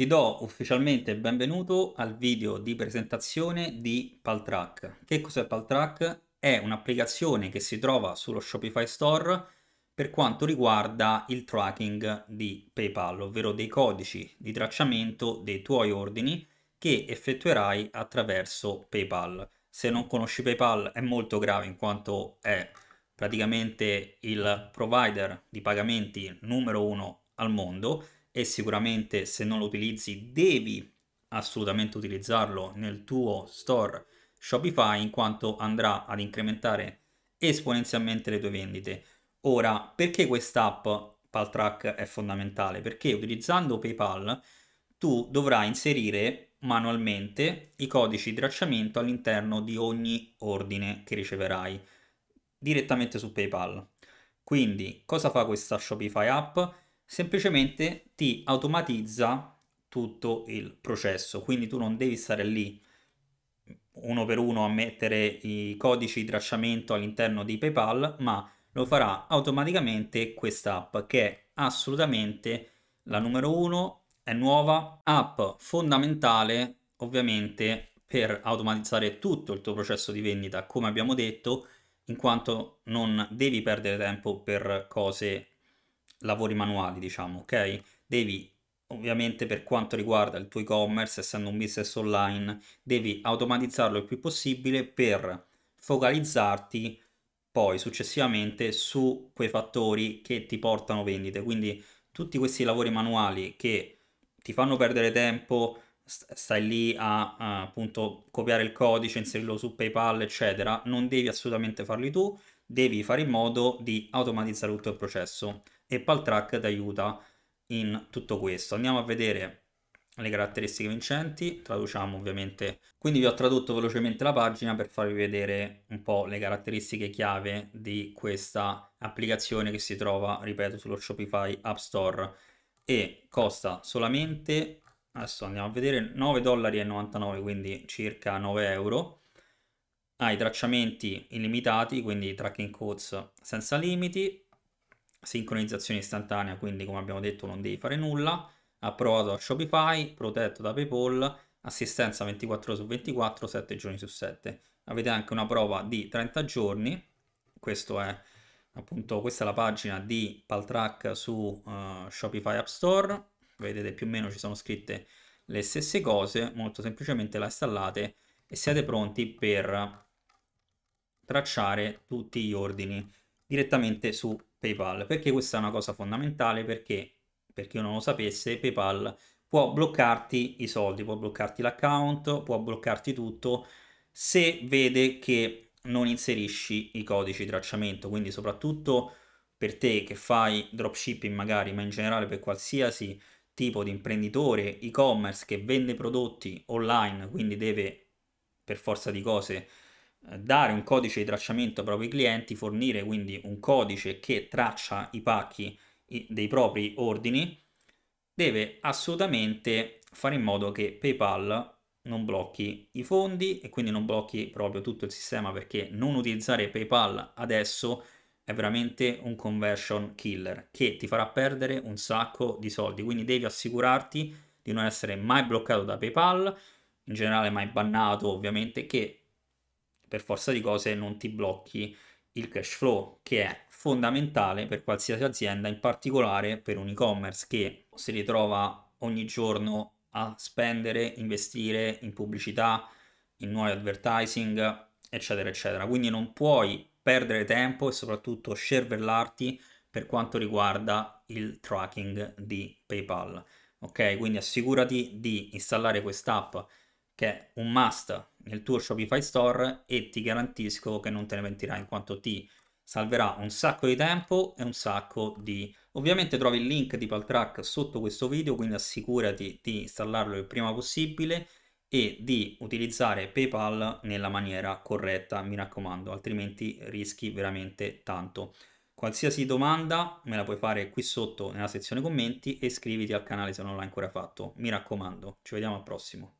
Ti do ufficialmente il benvenuto al video di presentazione di Paltrack. Che cos'è Paltrack? È un'applicazione che si trova sullo Shopify Store per quanto riguarda il tracking di PayPal, ovvero dei codici di tracciamento dei tuoi ordini che effettuerai attraverso PayPal. Se non conosci PayPal è molto grave in quanto è praticamente il provider di pagamenti numero uno al mondo e sicuramente se non lo utilizzi devi assolutamente utilizzarlo nel tuo store Shopify in quanto andrà ad incrementare esponenzialmente le tue vendite. Ora, perché quest'app PalTrack è fondamentale? Perché utilizzando PayPal tu dovrai inserire manualmente i codici di tracciamento all'interno di ogni ordine che riceverai direttamente su PayPal. Quindi, cosa fa questa Shopify app? semplicemente ti automatizza tutto il processo, quindi tu non devi stare lì uno per uno a mettere i codici di tracciamento all'interno di PayPal, ma lo farà automaticamente questa app che è assolutamente la numero uno, è nuova, app fondamentale ovviamente per automatizzare tutto il tuo processo di vendita, come abbiamo detto, in quanto non devi perdere tempo per cose lavori manuali, diciamo, ok? Devi ovviamente per quanto riguarda il tuo e-commerce, essendo un business online, devi automatizzarlo il più possibile per focalizzarti poi successivamente su quei fattori che ti portano vendite. Quindi tutti questi lavori manuali che ti fanno perdere tempo, stai lì a, a appunto copiare il codice, inserirlo su PayPal, eccetera, non devi assolutamente farli tu, devi fare in modo di automatizzare tutto il processo e Paltrack ti aiuta in tutto questo. Andiamo a vedere le caratteristiche vincenti, traduciamo ovviamente. Quindi vi ho tradotto velocemente la pagina per farvi vedere un po' le caratteristiche chiave di questa applicazione che si trova, ripeto, sullo Shopify App Store e costa solamente, adesso andiamo a vedere, 9,99 dollari quindi circa 9 euro. Ha i tracciamenti illimitati, quindi tracking codes senza limiti, sincronizzazione istantanea, quindi come abbiamo detto non devi fare nulla, approvato da Shopify, protetto da PayPal, assistenza 24 ore su 24, 7 giorni su 7. Avete anche una prova di 30 giorni, questo è appunto questa è la pagina di Paltrack su uh, Shopify App Store, vedete più o meno ci sono scritte le stesse cose, molto semplicemente la installate e siete pronti per tracciare tutti gli ordini direttamente su PayPal. Perché questa è una cosa fondamentale? Perché, per chi non lo sapesse, PayPal può bloccarti i soldi, può bloccarti l'account, può bloccarti tutto se vede che non inserisci i codici di tracciamento. Quindi soprattutto per te che fai dropshipping magari, ma in generale per qualsiasi tipo di imprenditore e-commerce che vende prodotti online, quindi deve per forza di cose eh, dare un codice di tracciamento ai propri clienti, fornire quindi un codice che traccia i pacchi dei propri ordini, deve assolutamente fare in modo che PayPal non blocchi i fondi e quindi non blocchi proprio tutto il sistema perché non utilizzare PayPal adesso è veramente un conversion killer che ti farà perdere un sacco di soldi, quindi devi assicurarti di non essere mai bloccato da PayPal, in generale mai bannato ovviamente, che per forza di cose non ti blocchi il cash flow, che è fondamentale per qualsiasi azienda, in particolare per un e-commerce che si ritrova ogni giorno a spendere, investire in pubblicità, in nuovi advertising, eccetera, eccetera. Quindi non puoi perdere tempo e soprattutto scervellarti per quanto riguarda il tracking di PayPal. Ok, quindi assicurati di installare quest'app che è un must nel tuo Shopify Store e ti garantisco che non te ne pentirai in quanto ti salverà un sacco di tempo e un sacco di... Ovviamente trovi il link di Paltrack sotto questo video, quindi assicurati di installarlo il prima possibile e di utilizzare PayPal nella maniera corretta, mi raccomando, altrimenti rischi veramente tanto. Qualsiasi domanda me la puoi fare qui sotto nella sezione commenti e iscriviti al canale se non l'hai ancora fatto. Mi raccomando, ci vediamo al prossimo.